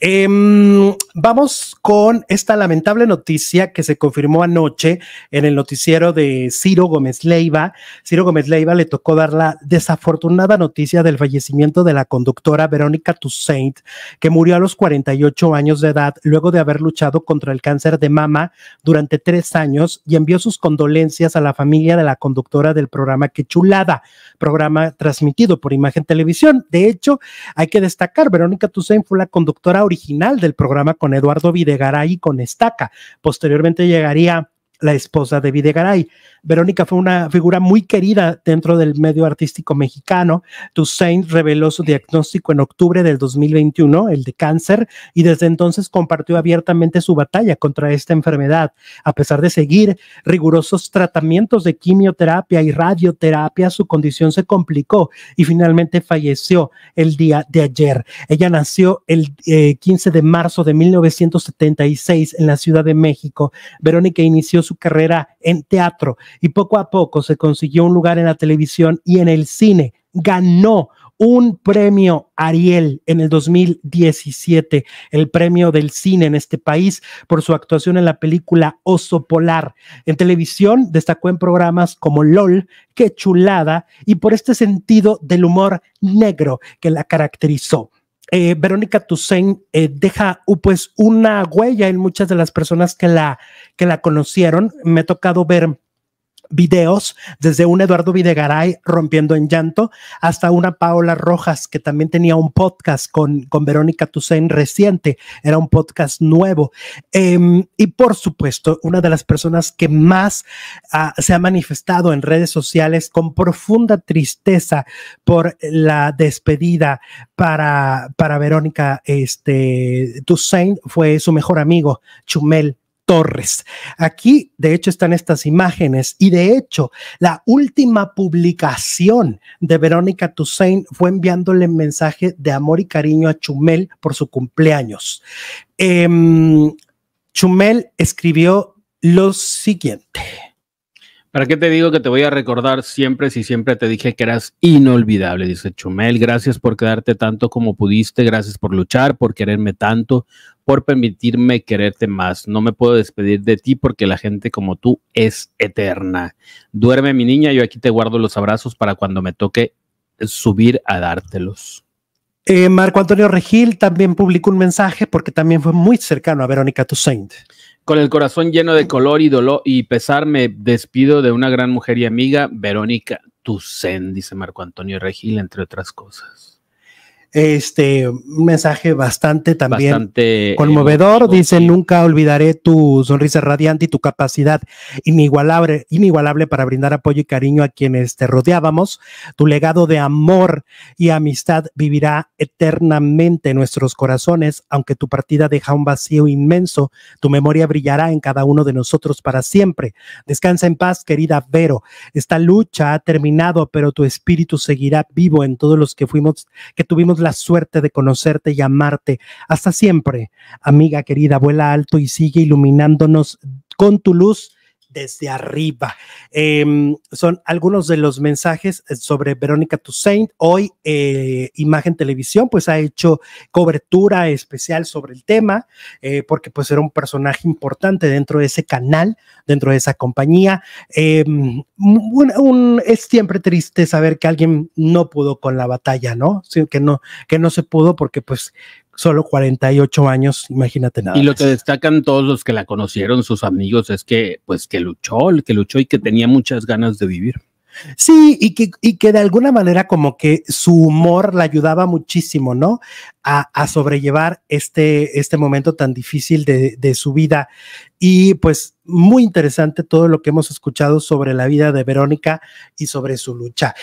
Em, vamos con esta lamentable noticia que se confirmó anoche en el noticiero de Ciro Gómez Leiva. Ciro Gómez Leiva le tocó dar la desafortunada noticia del fallecimiento de la conductora Verónica Toussaint, que murió a los 48 años de edad luego de haber luchado contra el cáncer de mama durante tres años y envió sus condolencias a la familia de la conductora del programa Que Chulada, programa transmitido por Imagen Televisión. De hecho, hay que destacar, Verónica Toussaint fue la conductora original del programa con Eduardo Videgaray y con Estaca. Posteriormente llegaría la esposa de Videgaray. Verónica fue una figura muy querida dentro del medio artístico mexicano. Toussaint reveló su diagnóstico en octubre del 2021, el de cáncer, y desde entonces compartió abiertamente su batalla contra esta enfermedad. A pesar de seguir rigurosos tratamientos de quimioterapia y radioterapia, su condición se complicó y finalmente falleció el día de ayer. Ella nació el 15 eh, de marzo de 1976 en la Ciudad de México. Verónica inició su carrera en teatro y poco a poco se consiguió un lugar en la televisión y en el cine. Ganó un premio Ariel en el 2017, el premio del cine en este país por su actuación en la película Oso Polar. En televisión destacó en programas como LOL, Qué chulada, y por este sentido del humor negro que la caracterizó. Eh, Verónica Toussaint eh, deja uh, pues una huella en muchas de las personas que la, que la conocieron. Me ha tocado ver videos, desde un Eduardo Videgaray rompiendo en llanto, hasta una Paola Rojas, que también tenía un podcast con, con Verónica Tussain reciente, era un podcast nuevo. Em, y por supuesto, una de las personas que más ah, se ha manifestado en redes sociales con profunda tristeza por la despedida para, para Verónica este, Toussaint fue su mejor amigo, Chumel Torres. Aquí, de hecho, están estas imágenes y de hecho, la última publicación de Verónica Toussaint fue enviándole mensaje de amor y cariño a Chumel por su cumpleaños. Em, Chumel escribió lo siguiente. ¿Para qué te digo que te voy a recordar siempre si siempre te dije que eras inolvidable? Dice Chumel, gracias por quedarte tanto como pudiste, gracias por luchar, por quererme tanto, por permitirme quererte más. No me puedo despedir de ti porque la gente como tú es eterna. Duerme mi niña, yo aquí te guardo los abrazos para cuando me toque subir a dártelos. Eh, Marco Antonio Regil también publicó un mensaje porque también fue muy cercano a Verónica Toussaint. Con el corazón lleno de color y dolor y pesar, me despido de una gran mujer y amiga, Verónica Toussaint, dice Marco Antonio Regil, entre otras cosas. Este, un mensaje bastante también eh, conmovedor. Dice, nunca olvidaré tu sonrisa radiante y tu capacidad inigualable, inigualable para brindar apoyo y cariño a quienes te rodeábamos. Tu legado de amor y amistad vivirá eternamente en nuestros corazones, aunque tu partida deja un vacío inmenso. Tu memoria brillará en cada uno de nosotros para siempre. Descansa en paz, querida Vero. Esta lucha ha terminado, pero tu espíritu seguirá vivo en todos los que fuimos, que tuvimos la suerte de conocerte y amarte. Hasta siempre, amiga querida, vuela alto y sigue iluminándonos con tu luz desde arriba. Em, son algunos de los mensajes eh, sobre Verónica Toussaint. Hoy eh, Imagen Televisión pues ha hecho cobertura especial sobre el tema eh, porque pues era un personaje importante dentro de ese canal, dentro de esa compañía. Em, es siempre triste saber que alguien no pudo con la batalla, ¿no? que no, que no se pudo porque pues solo 48 años, imagínate nada. Y lo que destacan todos los que la conocieron, sus amigos, es que pues que luchó, que luchó y que tenía muchas ganas de vivir. Sí, y que, de alguna manera como que su humor la ayudaba muchísimo, ¿no? A, a sobrellevar este, este momento tan difícil de, de, su vida. Y pues muy interesante todo lo que hemos escuchado sobre la vida de Verónica y sobre su lucha.